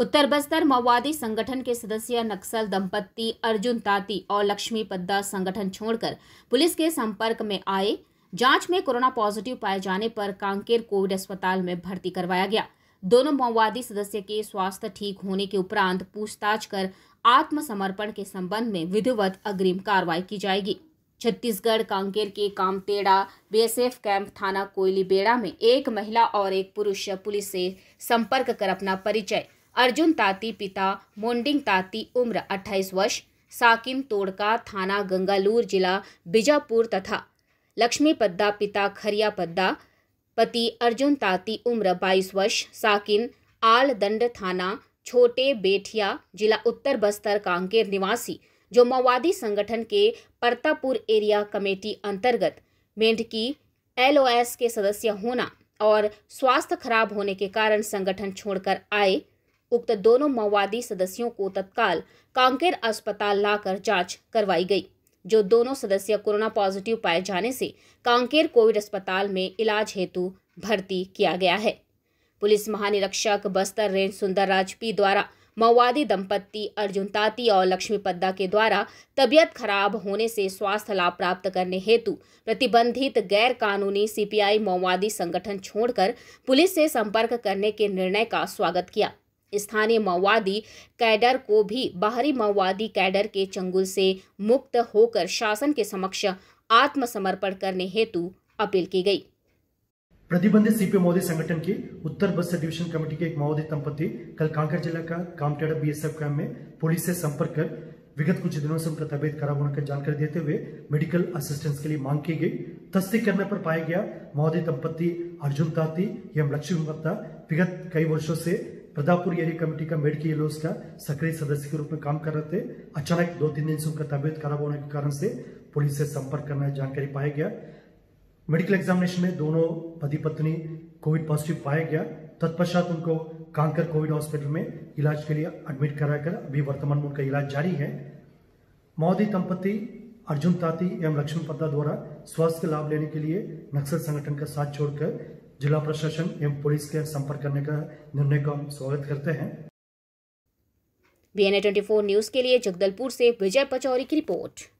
उत्तर बस्तर माओवादी संगठन के सदस्य नक्सल दंपत्ति अर्जुन ताती और लक्ष्मी पद्दा संगठन छोड़कर पुलिस के संपर्क में आए जांच में कोरोना पॉजिटिव पाए जाने पर कांकेर कोविड अस्पताल में भर्ती करवाया गया दोनों माओवादी सदस्य के स्वास्थ्य ठीक होने के उपरांत पूछताछ कर आत्मसमर्पण के संबंध में विधिवत अग्रिम कार्रवाई की जाएगी छत्तीसगढ़ कांकेर के कामतेड़ा बीएसएफ कैंप थाना कोयलीबेड़ा में एक महिला और एक पुरुष पुलिस से संपर्क कर अपना परिचय अर्जुन ताती पिता मोंडिंग ताती उम्र 28 वर्ष साकिम तोड़का थाना गंगालूर जिला बीजापुर तथा लक्ष्मी पद्दा पिता खरिया पद्दा पति अर्जुन ताती उम्र 22 वर्ष साकिन आल दंड थाना छोटे बेठिया जिला उत्तर बस्तर कांकेर निवासी जो माओवादी संगठन के परतापुर एरिया कमेटी अंतर्गत मेंढकी एलओएस के सदस्य होना और स्वास्थ्य खराब होने के कारण संगठन छोड़कर आए उक्त दोनों माओवादी सदस्यों को तत्काल कांकेर अस्पताल लाकर जांच करवाई गई जो दोनों सदस्य कोरोना पॉजिटिव पाए जाने से कांकेर कोविड अस्पताल में इलाज हेतु भर्ती किया गया है पुलिस महानिरीक्षक बस्तर रेंज सुंदर पी द्वारा माओवादी दंपत्ति अर्जुन ताती और लक्ष्मी पद्दा के द्वारा तबियत खराब होने से स्वास्थ्य लाभ प्राप्त करने हेतु प्रतिबंधित गैर कानूनी सीपीआई माओवादी संगठन छोड़कर पुलिस से संपर्क करने के निर्णय का स्वागत किया स्थानीय माओवादी कैडर को भी बाहरी माओवादी कैडर के चंगुल से मुक्त होकर शासन के समक्ष आत्मसमर्पण करने हेतु अपील की गई प्रतिबंधित सीपी मोदी संगठन की उत्तर बस्तर डिवीजन कमेटी के एक माओवादी दंपति कल कांकर जिला का कामटेड़ा बीएसएफ कैंप में पुलिस से संपर्क कर विगत कुछ दिनों से उनका तबियत खराब होने का जानकारी देते हुए मेडिकल असिस्टेंस के लिए मांग की गई तस्दीक करने पर पाया गया माओवादी दंपति अर्जुन ताती एवं लक्ष्मी गुप्ता विगत कई वर्षो से प्रतापुर एरिया कमेटी का मेडिकल येलोज का सक्रिय सदस्य के रूप में काम कर रहे थे अचानक दो तीन दिन से उनका तबियत खराब होने के कारण से पुलिस से संपर्क करना जानकारी पाया गया मेडिकल एग्जामिनेशन में दोनों पति पत्नी कोविड पॉजिटिव पाया गया तत्पश्चात उनको कांकर कोविड हॉस्पिटल में इलाज के लिए एडमिट कराकर अभी वर्तमान में उनका इलाज जारी है मोदी दंपति अर्जुन ताती एवं लक्ष्मण पत्ता द्वारा स्वास्थ्य लाभ लेने के लिए नक्सल संगठन का साथ छोड़कर जिला प्रशासन एवं पुलिस के संपर्क करने का निर्णय का हम स्वागत करते हैं बी एन ए न्यूज के लिए जगदलपुर से विजय पचौरी की रिपोर्ट